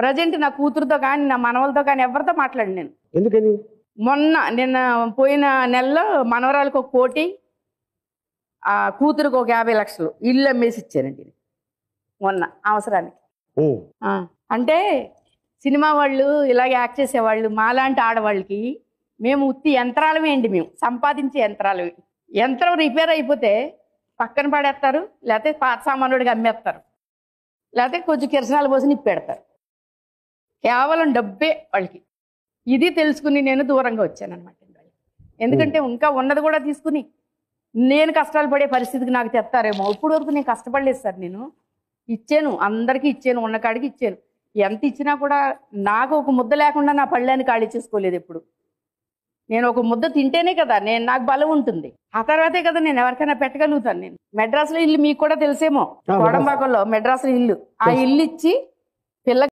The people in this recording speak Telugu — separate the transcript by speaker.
Speaker 1: ప్రజెంట్ నా కూతురుతో కానీ నా మనవలతో కానీ ఎవరితో మాట్లాడి నేను ఎందుకని మొన్న నిన్న పోయిన నెలలో మనవరాలకు ఒక కోటి ఆ కూతురుకు ఒక యాభై లక్షలు ఇల్లు అమ్మేసి ఇచ్చానండి మొన్న అవసరానికి అంటే సినిమా వాళ్ళు ఇలాగ యాక్ట్ చేసేవాళ్ళు మాలాంటి ఆడవాళ్ళకి మేము ఉత్తి యంత్రాలమే అండి మేము సంపాదించే యంత్రాలు యంత్రం రిపేర్ అయిపోతే పక్కన పడేస్తారు లేకపోతే పాత సామానుడికి అమ్మేస్తారు లేకపోతే కొంచెం కిరసనాలు పోసి పెడతారు కేవలం డబ్బే వాళ్ళకి ఇది తెలుసుకుని నేను దూరంగా వచ్చాను అనమాట ఎందుకంటే ఇంకా ఉన్నది కూడా తీసుకుని నేను కష్టాలు పడే పరిస్థితికి నాకు తెస్తారేమో ఇప్పుడు వరకు నేను కష్టపడలేదు సార్ నేను ఇచ్చాను అందరికీ ఇచ్చాను ఉన్న కాడికి ఇచ్చాను ఎంత ఇచ్చినా కూడా నాకు ఒక ముద్ద లేకుండా నా పళ్ళని ఖాళీ చేసుకోలేదు ఎప్పుడు నేను ఒక ముద్ద తింటేనే కదా నేను నాకు బలం ఉంటుంది ఆ తర్వాతే కదా నేను ఎవరికైనా పెట్టగలుగుతాను నేను లో ఇల్లు మీకు కూడా తెలిసేమో కోడంబాకంలో మెడ్రాస్లో ఇల్లు ఆ ఇల్లు ఇచ్చి పిల్ల